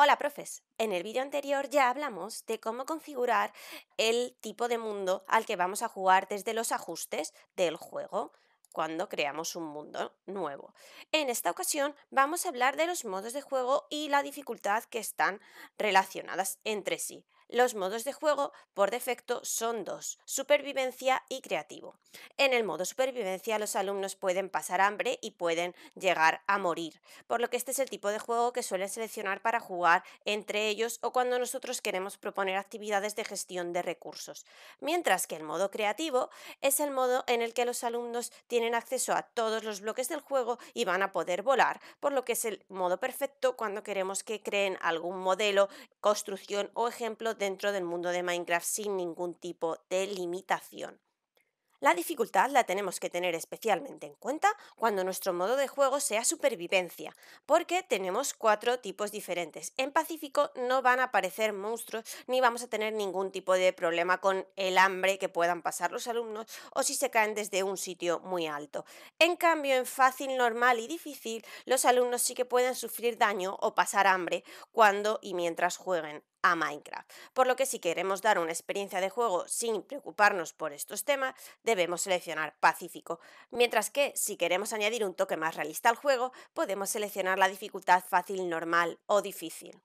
Hola, profes. En el vídeo anterior ya hablamos de cómo configurar el tipo de mundo al que vamos a jugar desde los ajustes del juego cuando creamos un mundo nuevo. En esta ocasión vamos a hablar de los modos de juego y la dificultad que están relacionadas entre sí. Los modos de juego por defecto son dos, supervivencia y creativo. En el modo supervivencia los alumnos pueden pasar hambre y pueden llegar a morir, por lo que este es el tipo de juego que suelen seleccionar para jugar entre ellos o cuando nosotros queremos proponer actividades de gestión de recursos. Mientras que el modo creativo es el modo en el que los alumnos tienen acceso a todos los bloques del juego y van a poder volar, por lo que es el modo perfecto cuando queremos que creen algún modelo, construcción o ejemplo dentro del mundo de Minecraft sin ningún tipo de limitación. La dificultad la tenemos que tener especialmente en cuenta cuando nuestro modo de juego sea supervivencia, porque tenemos cuatro tipos diferentes. En Pacífico no van a aparecer monstruos ni vamos a tener ningún tipo de problema con el hambre que puedan pasar los alumnos o si se caen desde un sitio muy alto. En cambio, en fácil, normal y difícil, los alumnos sí que pueden sufrir daño o pasar hambre cuando y mientras jueguen. Minecraft. Por lo que si queremos dar una experiencia de juego sin preocuparnos por estos temas, debemos seleccionar Pacífico, mientras que si queremos añadir un toque más realista al juego, podemos seleccionar la dificultad fácil, normal o difícil.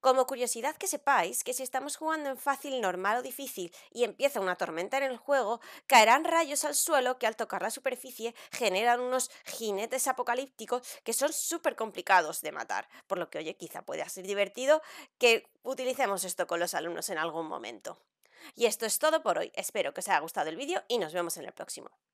Como curiosidad que sepáis que si estamos jugando en fácil, normal o difícil y empieza una tormenta en el juego, caerán rayos al suelo que al tocar la superficie generan unos jinetes apocalípticos que son súper complicados de matar, por lo que oye quizá pueda ser divertido que utilicemos esto con los alumnos en algún momento. Y esto es todo por hoy, espero que os haya gustado el vídeo y nos vemos en el próximo.